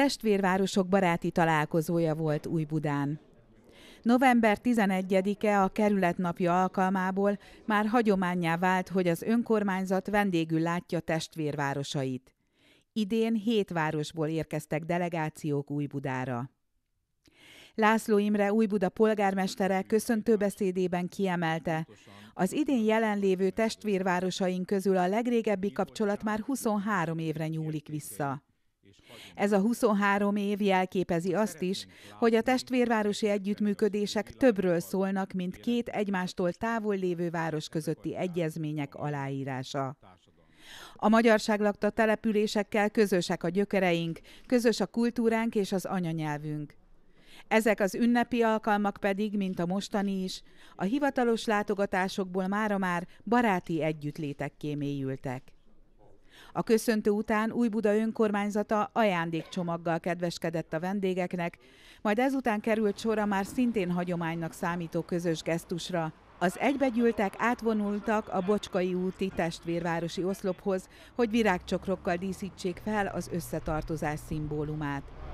testvérvárosok baráti találkozója volt Újbudán. November 11-e a kerületnapja alkalmából már hagyományá vált, hogy az önkormányzat vendégül látja testvérvárosait. Idén hét városból érkeztek delegációk Újbudára. László Imre Újbuda polgármestere köszöntőbeszédében kiemelte, az idén jelenlévő testvérvárosaink közül a legrégebbi kapcsolat már 23 évre nyúlik vissza. Ez a 23 év jelképezi azt is, hogy a testvérvárosi együttműködések többről szólnak, mint két egymástól távol lévő város közötti egyezmények aláírása. A magyarság lakta településekkel közösek a gyökereink, közös a kultúránk és az anyanyelvünk. Ezek az ünnepi alkalmak pedig, mint a mostani is, a hivatalos látogatásokból mára már baráti együttlétek kémélyültek. A köszöntő után új Buda önkormányzata ajándékcsomaggal kedveskedett a vendégeknek, majd ezután került sor a már szintén hagyománynak számító közös gesztusra. Az egybegyűltek átvonultak a Bocskai úti testvérvárosi oszlophoz, hogy virágcsokrokkal díszítsék fel az összetartozás szimbólumát.